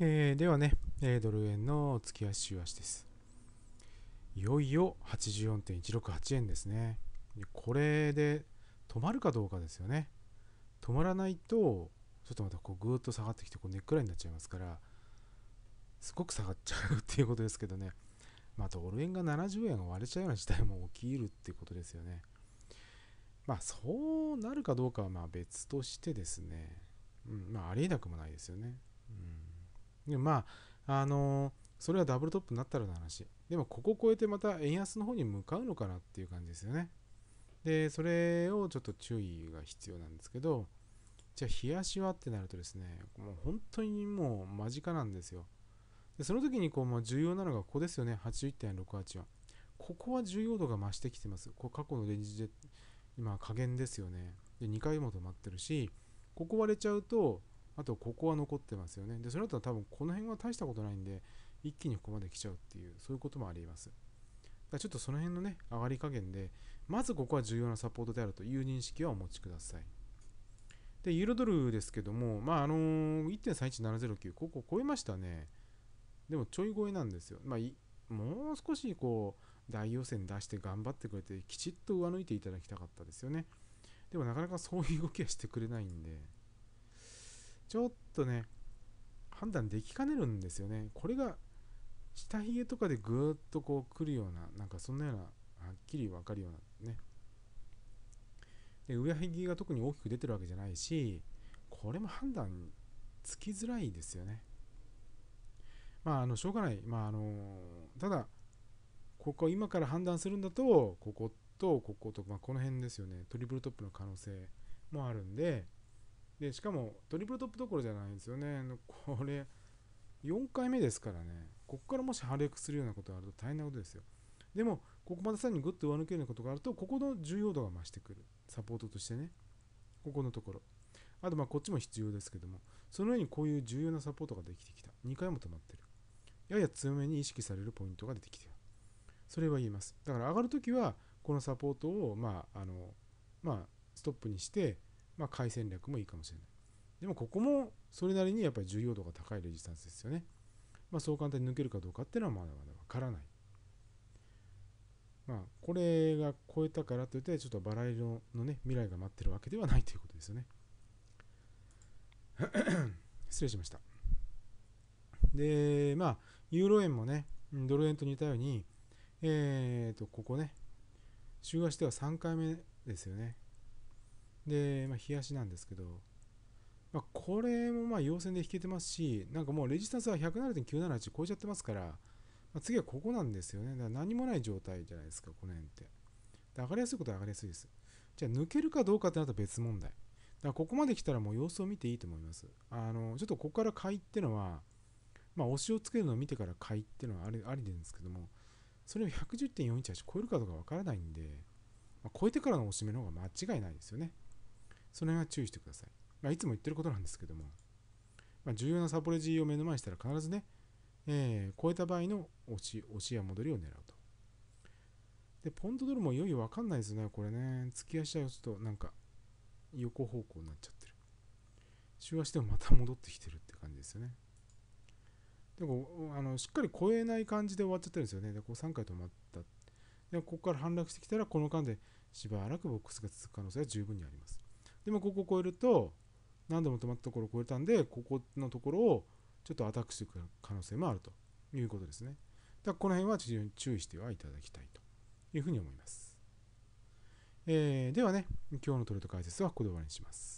えー、ではね、えドル円の月足週足です。いよいよ84.168円ですね。これで止まるかどうかですよね。止まらないと、ちょっとまたこうぐーっと下がってきてこうネックラインになっちゃいますから、すごく下がっちゃうっていうことですけどね。まあ、ドル円が70円を割れちゃうような事態も起きるってことですよね。まあ、そうなるかどうかはまあ別としてですね。うん、まあ、ありえなくもないですよね。うんでまあ、あのー、それはダブルトップになったらの話。でも、ここを超えてまた円安の方に向かうのかなっていう感じですよね。で、それをちょっと注意が必要なんですけど、じゃあ、冷やしはってなるとですね、もう本当にもう間近なんですよ。でその時にこう、まあ、重要なのがここですよね、81.684。ここは重要度が増してきてます。こ過去のレンジで、今、加減ですよね。で、2回も止まってるし、ここ割れちゃうと、あとここは残ってますよねでそれだと多分この辺は大したことないんで一気にここまで来ちゃうっていうそういうこともありますだちょっとその辺のね上がり加減でまずここは重要なサポートであるという認識はお持ちくださいでユーロドルですけどもまああの1.31709ここ超えましたねでもちょい超えなんですよまあもう少しこう大予選出して頑張ってくれてきちっと上抜いていただきたかったですよねでもなかなかそういう動きはしてくれないんでちょっとね、判断できかねるんですよね。これが、下ゲとかでぐーっとこうくるような、なんかそんなような、はっきりわかるようなね。で、上髭が特に大きく出てるわけじゃないし、これも判断つきづらいですよね。まあ、あの、しょうがない。まあ、あの、ただ、ここ今から判断するんだと、ここと、ここと、まあ、この辺ですよね。トリプルトップの可能性もあるんで、で、しかもトリプルトップどころじゃないんですよね。これ、4回目ですからね。ここからもし破裂するようなことがあると大変なことですよ。でも、ここまでさらにぐっと上抜けるようなことがあると、ここの重要度が増してくる。サポートとしてね。ここのところ。あと、まあ、こっちも必要ですけども、そのようにこういう重要なサポートができてきた。2回も止まってる。やや強めに意識されるポイントが出てきてる。それは言えます。だから上がるときは、このサポートを、まあ、あの、まあ、ストップにして、まあ、回戦略もいいかもしれない。でもここもそれなりにやっぱり重要度が高いレジスタンスですよね。まあ、そう簡単に抜けるかどうかっていうのはまだまだわからない。まあ、これが超えたからといってちょっとバラ色のね未来が待ってるわけではないということですよね。失礼しました。で、まあ、ユーロ円もね、ドル円と似たように、えっ、ー、と、ここね、週足では3回目ですよね。で、まあ、冷やしなんですけど、まあ、これもまあ陽線で引けてますし、なんかもうレジスタンスは107.978超えちゃってますから、まあ、次はここなんですよね。だから何もない状態じゃないですか、この辺って。で上がりやすいことは上がりやすいです。じゃあ抜けるかどうかってなったら別問題。だからここまで来たらもう様子を見ていいと思います。あの、ちょっとここから買いってのは、まあ、押しをつけるのを見てから買いってのはありありでんですけども、それを110.418超えるかどうかわからないんで、まあ、超えてからの押し目の方が間違いないですよね。その辺は注意してください。まあ、いつも言ってることなんですけども、まあ、重要なサポレジーを目の前にしたら必ずね、えー、超えた場合の押し押しや戻りを狙うと。で、ポンドドルもいよいよわかんないですね、これね。突き足はちょっとなんか横方向になっちゃってる。週足でもまた戻ってきてるって感じですよね。でもあのしっかり超えない感じで終わっちゃってるんですよね。でこう3回止まった。でここから反落してきたらこの間でしばらくボックスが続く可能性は十分にあります。でもここを越えると何度も止まったところを超えたんでここのところをちょっとアタックしていく可能性もあるということですね。だからこの辺は非常に注意してはいただきたいというふうに思います。えー、ではね、今日のトレード解説はここで終わりにします。